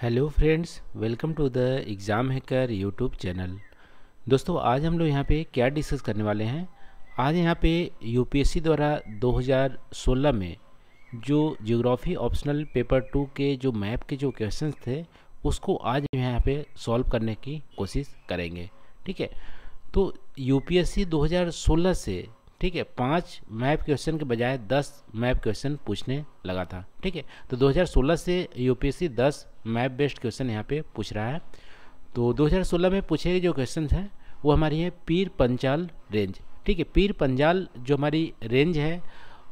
hello friends welcome to the exam hacker YouTube channel दोस्तों आज हम लोग यहाँ पे क्या डिस्कस करने वाले हैं आज यहाँ पे यूपीएससी द्वारा 2016 में जो जियोग्राफी ऑप्शनल पेपर टू के जो मैप के जो क्वेश्चन थे उसको आज यहाँ पे सॉल्व करने की कोशिश करेंगे ठीक है तो यूपीएससी 2016 से ठीक है पाँच मैप क्वेश्चन के बजाय दस मैप क्वेश्चन पूछने लगा था ठीक है तो 2016 से यूपीएससी 10 मैप बेस्ड क्वेश्चन यहाँ पे पूछ रहा है तो 2016 में पूछे गए जो क्वेश्चन हैं वो हमारी है पीर पंचाल रेंज ठीक है पीर पंजाल जो हमारी रेंज है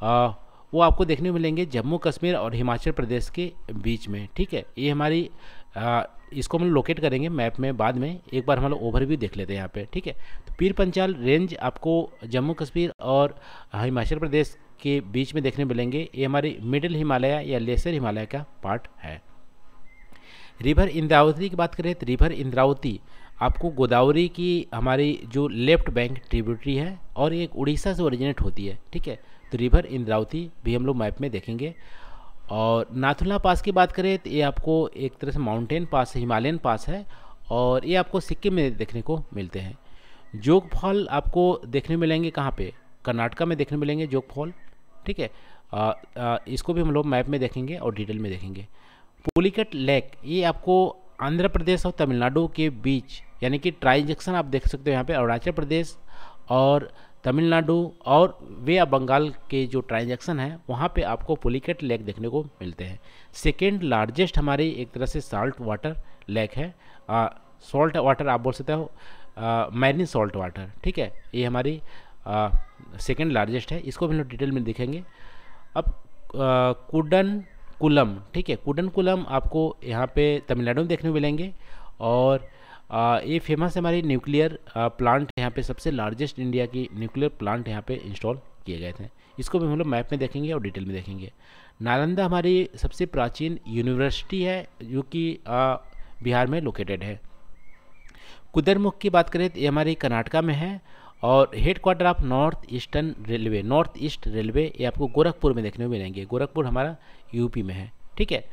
आ, वो आपको देखने मिलेंगे जम्मू कश्मीर और हिमाचल प्रदेश के बीच में ठीक है ये हमारी आ, इसको हम लोकेट करेंगे मैप में बाद में एक बार हम लोग ओवरव्यू देख लेते हैं यहाँ पे ठीक है तो पीर पंचाल रेंज आपको जम्मू कश्मीर और हिमाचल प्रदेश के बीच में देखने मिलेंगे ये हमारी मिडिल हिमालय या लेसर हिमालय का पार्ट है रिवर इंद्रावती की बात करें तो रिवर इंद्रावती आपको गोदावरी की हमारी जो लेफ्ट बैंक ट्रिब्यूटरी है और ये उड़ीसा से ओरिजिनेट होती है ठीक है तो रिवर इंद्रावती भी हम लोग मैप में देखेंगे और नाथुला पास की बात करें तो ये आपको एक तरह से माउंटेन पास है हिमालयन पास है और ये आपको सिक्किम में देखने को मिलते हैं जोग फॉल आपको देखने मिलेंगे कहाँ पे कर्नाटका में देखने मिलेंगे जोग फॉल ठीक है आ, आ, इसको भी हम लोग मैप में देखेंगे और डिटेल में देखेंगे पोलिकट लेक ये आपको आंध्र प्रदेश और तमिलनाडु के बीच यानी कि ट्राइजेक्शन आप देख सकते हो यहाँ पर अरुणाचल प्रदेश और तमिलनाडु और वे या बंगाल के जो ट्रांजैक्शन हैं वहाँ पे आपको पुलिकेट लेक देखने को मिलते हैं सेकेंड लार्जेस्ट हमारे एक तरह से साल्ट वाटर लेक है सॉल्ट वाटर आप बोल सकते हो मैरिन सॉल्ट वाटर ठीक है ये हमारी सेकेंड लार्जेस्ट है इसको भी हम डिटेल में देखेंगे अब कुडन कुलम ठीक है कुडन कुलम आपको यहाँ पे तमिलनाडु में देखने को मिलेंगे और ये फेमस हमारी न्यूक्लियर प्लांट यहाँ पे सबसे लार्जेस्ट इंडिया की न्यूक्लियर प्लांट यहाँ पे इंस्टॉल किए गए थे इसको भी हम लोग मैप में देखेंगे और डिटेल में देखेंगे नालंदा हमारी सबसे प्राचीन यूनिवर्सिटी है जो कि बिहार में लोकेटेड है कुदरमुख की बात करें तो ये हमारी कर्नाटका में है और headquarter of north eastern railway north east railway ये आपको गोरखपुर में देखने को मिलेंगे गोरखपुर हमारा यूपी में है ठीक है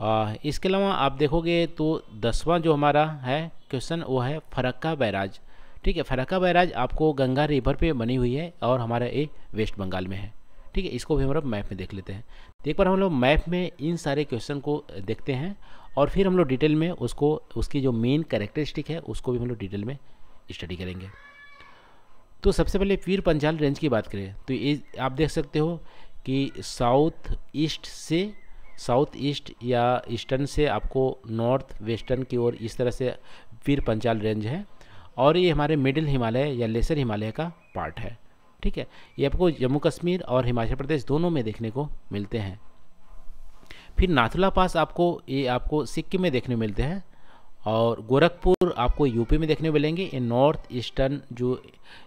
आ, इसके अलावा आप देखोगे तो दसवां जो हमारा है क्वेश्चन वो है फरक्का बैराज ठीक है फरक्का बैराज आपको गंगा रिवर पे बनी हुई है और हमारा ये वेस्ट बंगाल में है ठीक है इसको भी हम लोग मैप में देख लेते हैं तो एक बार हम लोग मैप में इन सारे क्वेश्चन को देखते हैं और फिर हम लोग डिटेल में उसको उसकी जो मेन कैरेक्टरिस्टिक है उसको भी हम लोग डिटेल में स्टडी करेंगे तो सबसे पहले पीर पंजाल रेंज की बात करें तो ये आप देख सकते हो कि साउथ ईस्ट से साउथ ईस्ट या ईस्टर्न से आपको नॉर्थ वेस्टर्न की ओर इस तरह से वीर पंचाल रेंज है और ये हमारे मिडिल हिमालय या लेसर हिमालय का पार्ट है ठीक है ये आपको जम्मू कश्मीर और हिमाचल प्रदेश दोनों में देखने को मिलते हैं फिर नाथुला पास आपको ये आपको सिक्किम में देखने मिलते हैं और गोरखपुर आपको यूपी में देखने मिलेंगे ये नॉर्थ ईस्टर्न जो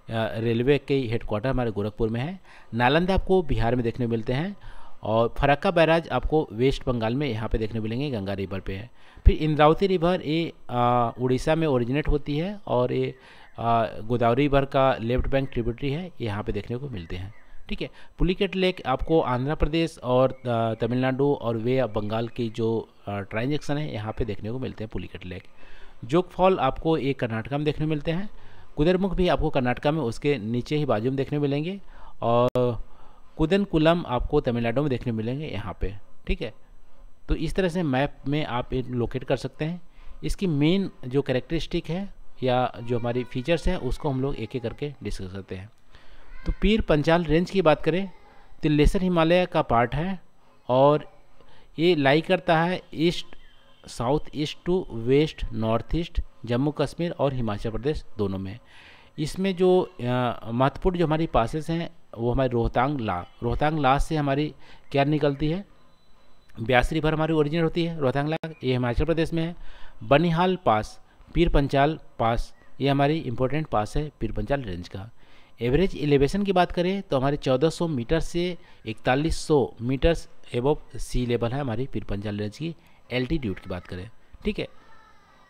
रेलवे के हेडक्वार्टर हमारे गोरखपुर में है नालंदा आपको बिहार में देखने मिलते हैं और फरक्का बैराज आपको वेस्ट बंगाल में यहाँ पे देखने मिलेंगे गंगा रिवर पे है फिर इंद्रावती रिवर ये उड़ीसा में ओरिजिनेट होती है और ये गोदावरी रिवर का लेफ्ट बैंक ट्रिब्यूटरी है यहाँ पे देखने को मिलते हैं ठीक है पुलिकेट लेक आपको आंध्र प्रदेश और तमिलनाडु और वे बंगाल की जो ट्रांजेक्शन है यहाँ पर देखने को मिलते हैं पुलिकेट लेक जोक फॉल आपको ये कर्नाटका में देखने मिलते हैं कुदरमुख भी आपको कर्नाटका में उसके नीचे ही बाजू में देखने मिलेंगे और कुदनकुलम आपको तमिलनाडु में देखने मिलेंगे यहाँ पे ठीक है तो इस तरह से मैप में आप लोकेट कर सकते हैं इसकी मेन जो करेक्टरिस्टिक है या जो हमारी फीचर्स हैं उसको हम लोग एक एक करके डिस्कस करते हैं तो पीर पंचाल रेंज की बात करें तो लेसर हिमालय का पार्ट है और ये लाई करता है east south east to west north east Jammu Kashmir और हिमाचल प्रदेश दोनों में इसमें जो महत्वपूर्ण जो हमारी पासेस हैं वो हमारी रोहतांग ला रोहतांग ला से हमारी क्या निकलती है ब्यास रिवर हमारी ओरिजिनल होती है रोहतांग ला ये हिमाचल प्रदेश में है बनिहाल पास पीर पंचाल पास ये हमारी इंपॉर्टेंट पास है पीर पंचाल रेंज का एवरेज एलिवेशन की बात करें तो हमारे 1400 मीटर से 4100 मीटर्स एबव सी लेवल है हमारी पीर पंचाल रेंज की एल्टीट्यूड की बात करें ठीक है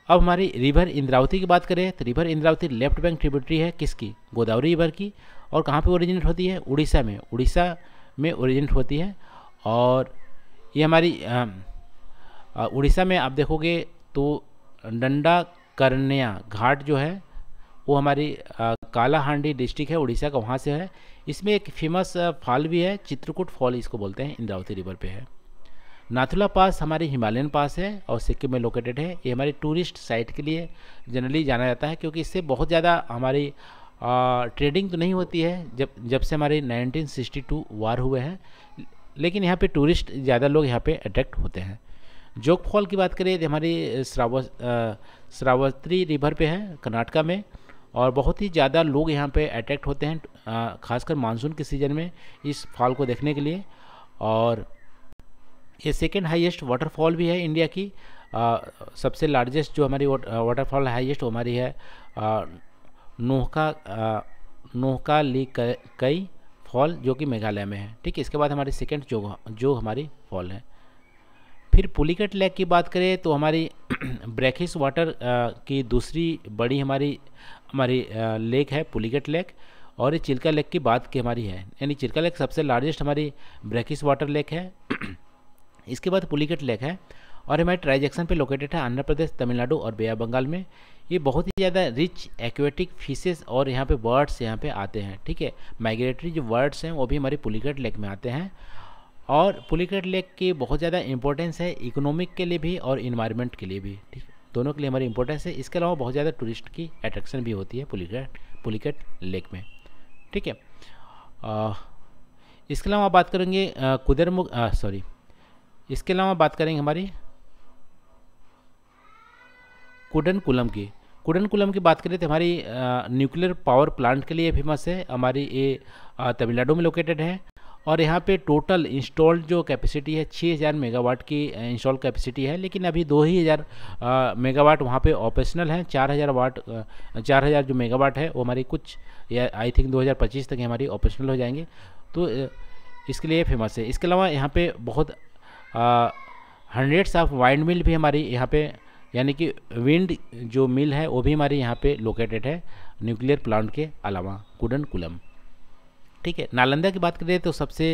अब हमारी रिवर इंद्रावती की बात करें तो river Indravati left bank tributary है किसकी गोदावरी रिवर की और कहाँ पे ओरिजिनेट होती है उड़ीसा में उड़ीसा में ओरिजिनेट होती है और ये हमारी उड़ीसा में आप देखोगे तो डंडा करनिया घाट जो है वो हमारी कालाहांडी डिस्ट्रिक्ट है उड़ीसा का वहाँ से है इसमें एक फेमस फॉल भी है चित्रकूट फॉल इसको बोलते हैं इंद्रावती रिवर पे है नाथुला पास हमारे हिमालयन पास है और सिक्किम में लोकेटेड है ये हमारी टूरिस्ट साइट के लिए जनरली जाना जाता है क्योंकि इससे बहुत ज़्यादा हमारी आ, ट्रेडिंग तो नहीं होती है जब जब से हमारे 1962 वार हुए हैं लेकिन यहाँ पे टूरिस्ट ज़्यादा लोग यहाँ पे अट्रैक्ट होते हैं जोक फॉल की बात करें हमारी श्राव श्रावस्त्री रिवर पे है कर्नाटका में और बहुत ही ज़्यादा लोग यहाँ पे अट्रैक्ट होते हैं खासकर मानसून के सीज़न में इस फॉल को देखने के लिए और ये सेकेंड हाइएस्ट वाटरफॉल भी है इंडिया की आ, सबसे लार्जेस्ट जो हमारी वाटरफॉल हाइएस्ट हमारी है नोह का नोह का ली कई फॉल जो कि मेघालय में है ठीक है इसके बाद हमारी सेकेंड जो जो हमारी फॉल है फिर पुलिकट लेक की बात करें तो हमारी ब्रेकिस वाटर की दूसरी बड़ी हमारी हमारी लेक है पुलिकट लेक और ये चिल्का लेक की बात की हमारी है यानी चिल्का लेक सबसे लार्जेस्ट हमारी ब्रेकिस वाटर लेक है इसके बाद पुलिकट लेक है और हमारे ट्राइजेक्शन पे लोकेटेड है आंध्र प्रदेश तमिलनाडु और बया बंगाल में ये बहुत ही ज़्यादा रिच एक्वेटिक फिशेस और यहाँ पे बर्ड्स यहाँ पे आते हैं ठीक है माइग्रेटरी जो बर्ड्स हैं वो भी हमारे पुलिकट लेक में आते हैं और पुलिकट लेक की बहुत ज़्यादा इंपॉर्टेंस है इकोनॉमिक के लिए भी और इन्वायरमेंट के लिए भी ठीक दोनों के लिए हमारी इंपॉर्टेंस है इसके अलावा बहुत ज़्यादा टूरिस्ट की अट्रैक्शन भी होती है पुलिकट पुलिकट लेक में ठीक है इसके अलावा बात करेंगे कुदरमुख सॉरी इसके अलावा बात करेंगे हमारी कुडनकुलम की कोडनकुलम की बात करें तो हमारी न्यूक्लियर पावर प्लांट के लिए फेमस है हमारी ये तमिलनाडु में लोकेटेड है और यहाँ पे टोटल इंस्टॉल्ड जो कैपेसिटी है 6000 मेगावाट की इंस्टॉल कैपेसिटी है लेकिन अभी दो ही हज़ार मेगावाट वहाँ पे ऑपरेशनल हैं 4000 वाट 4000 जो मेगावाट है वो हमारी कुछ या आई थिंक 2025 तक हमारी ऑपरेशनल हो जाएंगे तो इसके लिए फेमस है इसके अलावा यहाँ पे बहुत हंड्रेड्स ऑफ वाइंड मिल भी हमारी यहाँ पर यानी कि विंड जो मिल है वो भी हमारे यहाँ पे लोकेटेड है न्यूक्लियर प्लांट के अलावा कुलम ठीक है नालंदा की बात करें तो सबसे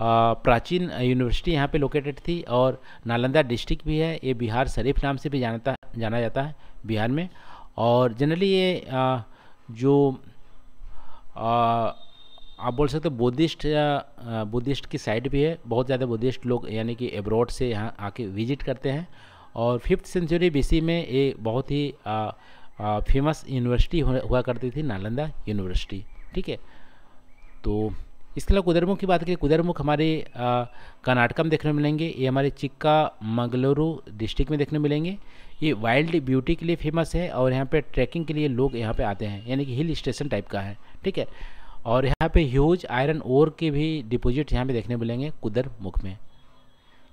प्राचीन यूनिवर्सिटी यहाँ पे लोकेटेड थी और नालंदा डिस्ट्रिक्ट भी है ये बिहार शरीफ नाम से भी जानता जाना जाता है बिहार में और जनरली ये आ, जो आ, आप बोल सकते हो बुद्धिस्ट बुद्धिस्ट की साइड भी है बहुत ज़्यादा बुद्धिस्ट लोग यानी कि एब्रॉड से यहाँ आके विजिट करते हैं और फिफ्थ सेंचुरी बी में ये बहुत ही फेमस यूनिवर्सिटी हुआ करती थी नालंदा यूनिवर्सिटी ठीक है तो इसके अलावा कुदरमुख की बात करें कुदरमुख हमारे कर्नाटक में देखने मिलेंगे ये हमारे चिक्का मंगलुरु डिस्ट्रिक्ट में देखने मिलेंगे ये वाइल्ड ब्यूटी के लिए फेमस है और यहाँ पे ट्रैकिंग के लिए लोग यहाँ पे आते हैं यानी कि हिल स्टेशन टाइप का है ठीक है और यहाँ पे ह्यूज आयरन ओर के भी डिपोजिट यहाँ पे देखने मिलेंगे कुदरमुख में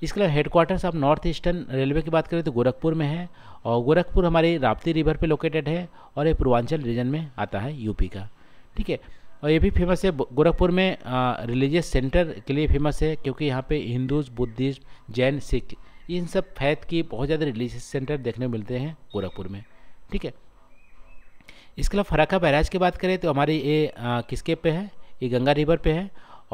इसके अलावा हेडक्वार्टर्स आप नॉर्थ ईस्टर्न रेलवे की बात करें तो गोरखपुर में है और गोरखपुर हमारे राप्ती रिवर पे लोकेटेड है और ये पूर्वांचल रीजन में आता है यूपी का ठीक है और ये भी फेमस है गोरखपुर में रिलीजियस सेंटर के लिए फेमस है क्योंकि यहाँ पे हिंदूज बुद्धिस्ट जैन सिख इन सब फैथ की बहुत ज़्यादा रिलीजियस सेंटर देखने मिलते हैं गोरखपुर में ठीक है इसके अलावा फराखा बैराज की बात करें तो हमारे ये किसके पे है ये गंगा रिवर पे है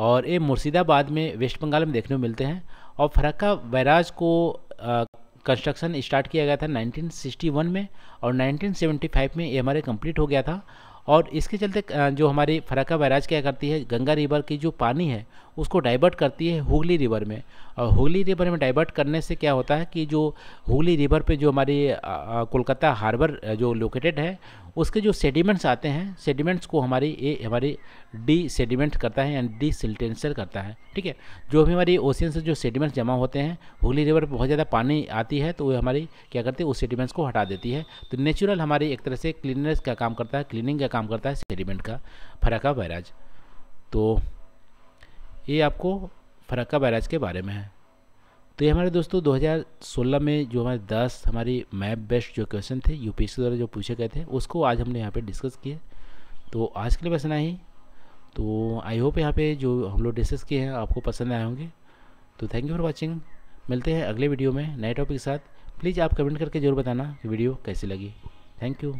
और ये मुर्शिदाबाद में वेस्ट बंगाल में देखने को मिलते हैं और फरक्का बैराज को कंस्ट्रक्शन स्टार्ट किया गया था 1961 में और 1975 में ये हमारे कंप्लीट हो गया था और इसके चलते जो हमारी फरक्का बैराज क्या करती है गंगा रिवर की जो पानी है उसको डाइवर्ट करती है हुगली रिवर में और हुगली रिवर में डाइवर्ट करने से क्या होता है कि जो हुगली रिवर पे जो हमारी कोलकाता हार्बर जो लोकेटेड है उसके जो सेडिमेंट्स आते हैं सेडिमेंट्स को हमारी ये हमारी डी सेडिमेंट करता है यानी डी सिल्टेंसर करता है ठीक है जो भी हमारी ओशियन से जो सेडिमेंट्स जमा होते हैं हुगली रिवर पर बहुत ज़्यादा पानी आती है तो वो हमारी क्या करती है उस सेडिमेंट्स को हटा देती है तो नेचुरल हमारी एक तरह से क्लीननेस का काम करता है क्लीनिंग का काम करता है सेडिमेंट का फराका बैराज तो ये आपको फरक्का बैराज के बारे में है तो ये हमारे दोस्तों 2016 में जो हमारे 10 हमारी मैप बेस्ट जो क्वेश्चन थे यूपीएससी द्वारा जो पूछे गए थे उसको आज हमने यहाँ पे डिस्कस किए तो आज के लिए बस ना ही तो आई होप यहाँ पे जो हम लोग डिस्कस किए हैं आपको पसंद आए होंगे तो थैंक यू फॉर वॉचिंग मिलते हैं अगले वीडियो में नए टॉपिक के साथ प्लीज़ आप कमेंट करके ज़रूर बताना कि वीडियो कैसी लगी थैंक यू